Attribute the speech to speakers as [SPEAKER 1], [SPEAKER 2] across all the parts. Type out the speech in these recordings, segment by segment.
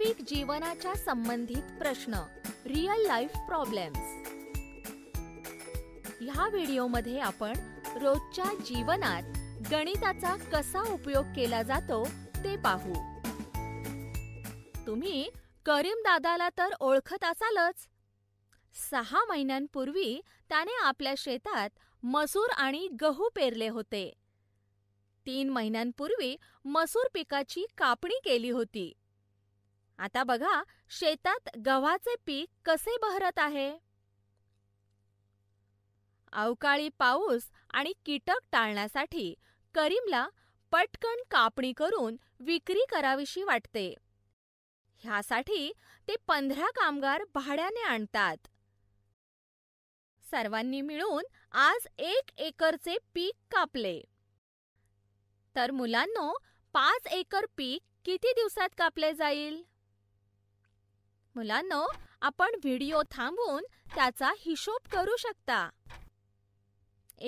[SPEAKER 1] वास्तविक जीवनाच्या संबंधित प्रश्न रिअल लाईफ प्रॉब्लेम्स ह्या व्हिडिओमध्ये आपण रोजच्या जीवनात गणिताचा कसा उपयोग केला जातो ते पाहू तुम्ही करीम दादाला तर ओळखत असालच सहा महिन्यांपूर्वी त्याने आपल्या शेतात मसूर आणि गहू पेरले होते तीन महिन्यांपूर्वी मसूर पिकाची कापणी केली होती आता बघा शेतात गव्हाचे पीक कसे बहरत आहे अवकाळी पाऊस आणि कीटक टाळण्यासाठी करीमला पटकन कापणी करून विक्री करावीशी वाटते ह्यासाठी ते पंधरा कामगार भाड्याने आणतात सर्वांनी मिळून आज एक एकरचे पीक कापले तर मुलांनो पाच एकर पीक किती दिवसात कापले जाईल मुलांनो आपण व्हिडिओ थांबवून त्याचा हिशोब करू शकता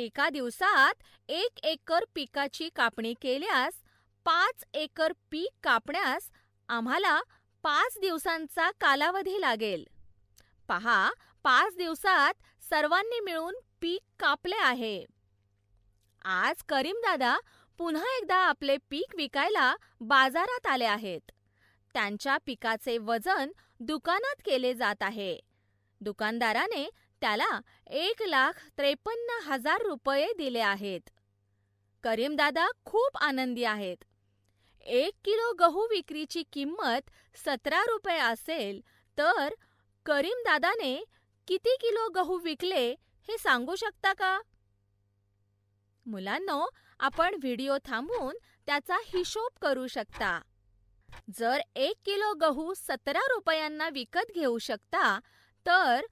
[SPEAKER 1] एका दिवसात एक एकर पिकाची कापणी केल्यास पाच एकर पीक कापण्यास आम्हाला पाच दिवसांचा कालावधी लागेल पहा पाच दिवसात सर्वांनी मिळून पीक कापले आहे आज दादा पुन्हा एकदा आपले पीक विकायला बाजारात आले आहेत त्यांच्या पिकाचे वजन दुकानात केले जात आहे दुकानदाराने त्याला एक लाख त्रेपन्न हजार रुपये दिले आहेत करीमदादा खूप आनंदी आहेत एक किलो गहू विक्रीची किंमत सतरा रुपये असेल तर करीमदादाने किती किलो गहू विकले हे सांगू शकता का मुलांनो आपण व्हिडिओ थांबवून त्याचा हिशोब करू शकता जर एक किलो गहू सतरा रुपयांना विकत घेऊ शकता तर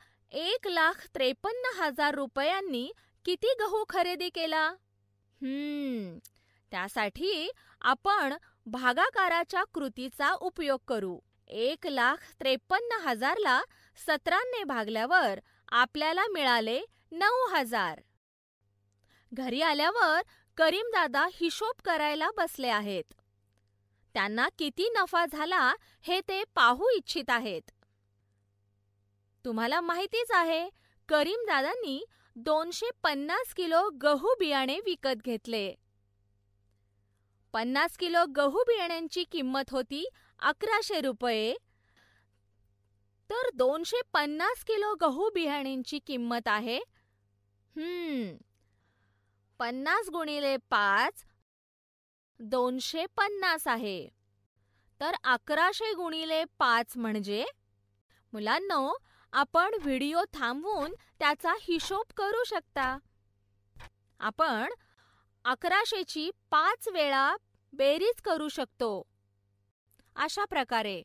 [SPEAKER 1] एक लाख त्रेपन्न हजार रुपयांनी किती गहू खरेदी केला हम्म त्यासाठी आपण भागाकाराच्या कृतीचा उपयोग करू एक लाख त्रेपन्न हजारला सतराने भागल्यावर आपल्याला मिळाले नऊ हजार घरी आल्यावर करीमदादा हिशोब करायला बसले आहेत त्यांना किती नफा झाला हे ते पाहू इच्छित आहेत तुम्हाला माहितीच आहे करीमदादांनी दोनशे पन्नास किलो गहू बियाणे विकत घेतले पन्नास किलो गहू बियाण्यांची किंमत होती अकराशे रुपये तर दोनशे पन्नास किलो गहू बियाण्यांची किंमत आहे हम्म पन्नास गुणिले पाच दोनशे पन्नास आहे तर अकराशे गुणिले पाच म्हणजे मुलांनो आपण व्हिडिओ थांबवून त्याचा हिशोब करू शकता आपण अकराशेची पाच वेळा बेरीज करू शकतो अशा प्रकारे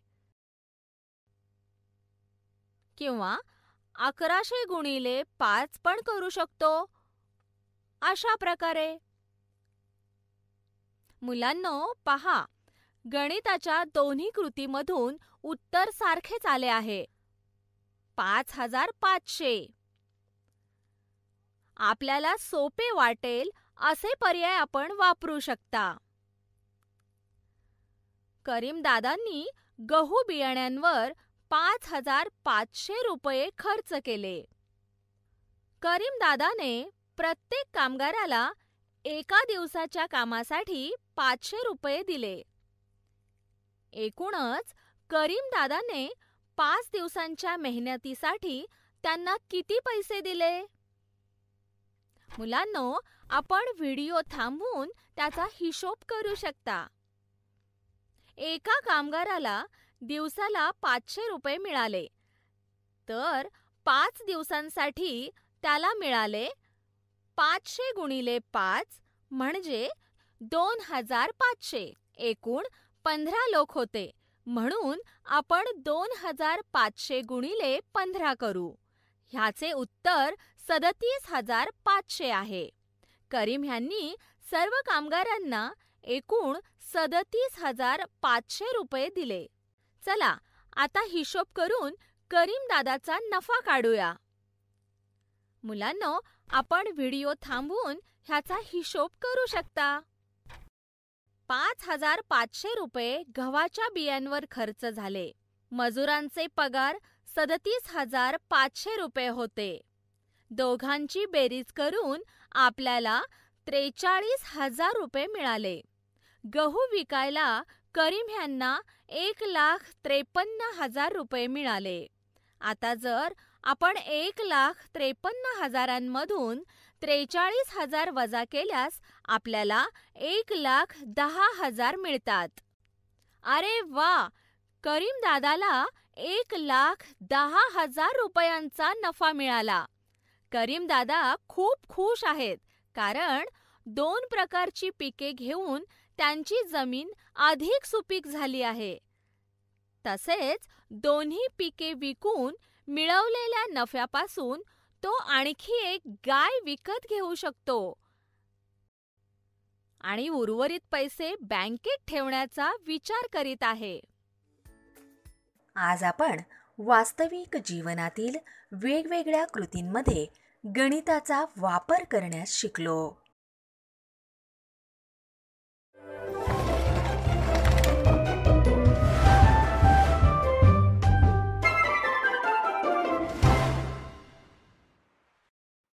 [SPEAKER 1] किंवा अकराशे गुणिले पाच पण करू शकतो अशा प्रकारे मुलांनो पहा गणिताच्या दोन्ही कृतीमधून उत्तर सारखेच आले आहे पाच हजार पाचशे आपल्याला सोपे वाटेल असे पर्याय आपण वापरू शकता करीम दादांनी गहू बियाण्यांवर पाच हजार पाचशे रुपये खर्च केले दादाने प्रत्येक कामगाराला एका दिवसाच्या कामासाठी पाचशे रुपये दिले. एकूणच करीमदादाने पाच दिवसांच्या मेहनतीसाठी त्यांना किती पैसे दिले? मुलांनो, आपण व्हिडिओ थांबवून त्याचा हिशोब करू शकता. एका कामगाराला दिवसाला पाचशे रुपये मिळाले, तर पाच दिवसांसाठी त्याला मिळाले पाचशे गुणिले पाच म्हणजे दोन हजार पाचशे एकूण पंधरा लोक होते म्हणून आपण दोन हजार पाचशे गुणिले पंधरा करू ह्याचे उत्तर सदतीस हजार पाचशे आहे करीम ह्यांनी सर्व कामगारांना एकूण सदतीस हजार पाचशे रुपये दिले चला आता हिशोब करून करीम दादाचा नफा काढूया मुलांनो आपण व्हिडिओ थांबवून ह्याचा हिशोब करू शकता पाच हजार पाचशे रुपये गव्हाच्या बियांवर खर्च झाले मजुरांचे पगार सदतीस हजार पाचशे रुपये होते दोघांची बेरीज करून आपल्याला त्रेचाळीस हजार रुपये मिळाले गहू विकायला करीम ह्यांना एक लाख त्रेपन्न हजार रुपये मिळाले आता जर आपण एक लाख त्रेपन्न हजारांमधून त्रेचाळीस हजार वजा केल्यास आपल्याला एक लाख दहा हजार मिळतात अरे वा करीम दादाला एक लाख दहा हजार रुपयांचा नफा मिळाला करीम दादा खूप खुश आहेत कारण दोन प्रकारची पिके घेऊन त्यांची जमीन अधिक सुपीक झाली आहे तसेच दोन्ही पिके विकून मिळवलेल्या नफ्यापासून तो आणखी एक गाय विकत घेऊ शकतो आणि उर्वरित पैसे बँकेत ठेवण्याचा विचार करीत आहे आज आपण वास्तविक जीवनातील वेगवेगळ्या कृतींमध्ये गणिताचा वापर करण्यास शिकलो